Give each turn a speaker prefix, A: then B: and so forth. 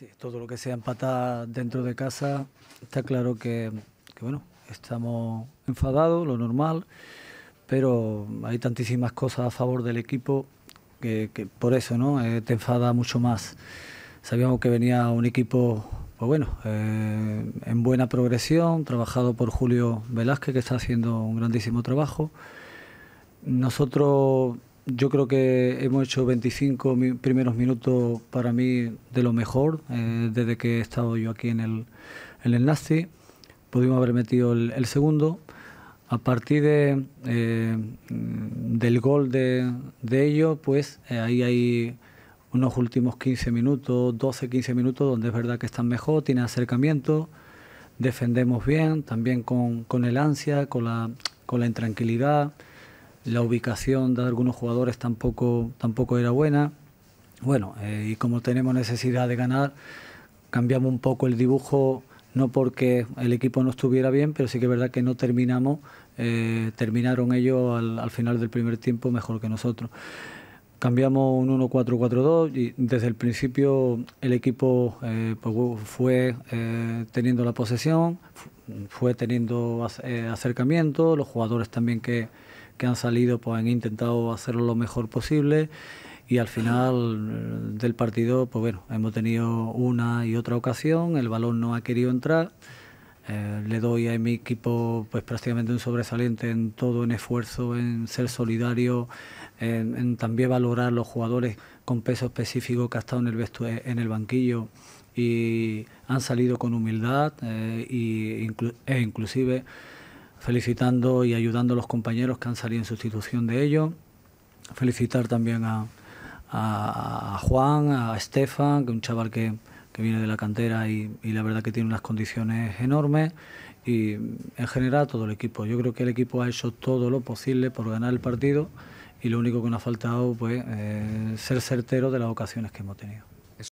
A: Este, todo lo que sea empatar dentro de casa, está claro que, bueno, estamos enfadados, lo normal, pero hay tantísimas cosas a favor del equipo que, por eso ¿no? Eh, te enfada mucho más. Sabíamos que venía un equipo, pues bueno, eh, en buena progresión, trabajado por Julio Velázquez, que está haciendo un grandísimo trabajo. Nosotros yo creo que hemos hecho 25 primeros minutos para mí de lo mejor eh, desde que he estado yo aquí en el, en el Pudimos haber metido el, segundo. A partir de, eh, del gol de, de ellos, pues eh, ahí hay unos últimos 15 minutos, 12, 15 minutos, donde es verdad que están mejor, tienen acercamiento, defendemos bien, también con, el ansia, con con la intranquilidad la ubicación de algunos jugadores tampoco, tampoco era buena. Bueno, eh, y como tenemos necesidad de ganar, cambiamos un poco el dibujo, no porque el equipo no estuviera bien, pero sí que es verdad que no terminamos, eh, terminaron ellos al, final del primer tiempo mejor que nosotros cambiamos un 1-4-4-2 y desde el principio el equipo eh, pues, fue teniendo la posesión, fue teniendo eh, acercamiento, los jugadores también que, han salido pues han intentado hacerlo lo mejor posible y al final eh, del partido pues bueno hemos tenido una y otra ocasión el balón no ha querido entrar eh, le doy a mi equipo pues prácticamente un sobresaliente en todo en esfuerzo en ser solidario en, también valorar los jugadores con peso específico que ha estado en el en el banquillo y han salido con humildad eh, e inclusive felicitando y ayudando a los compañeros que han salido en sustitución de ellos. Felicitar también a, Juan, a Estefan, que es un chaval que, que viene de la cantera y, la verdad que tiene unas condiciones enormes. Y en general todo el equipo. Yo creo que el equipo ha hecho todo lo posible por ganar el partido y lo único que nos ha faltado pues eh, ser certero de las ocasiones que hemos tenido.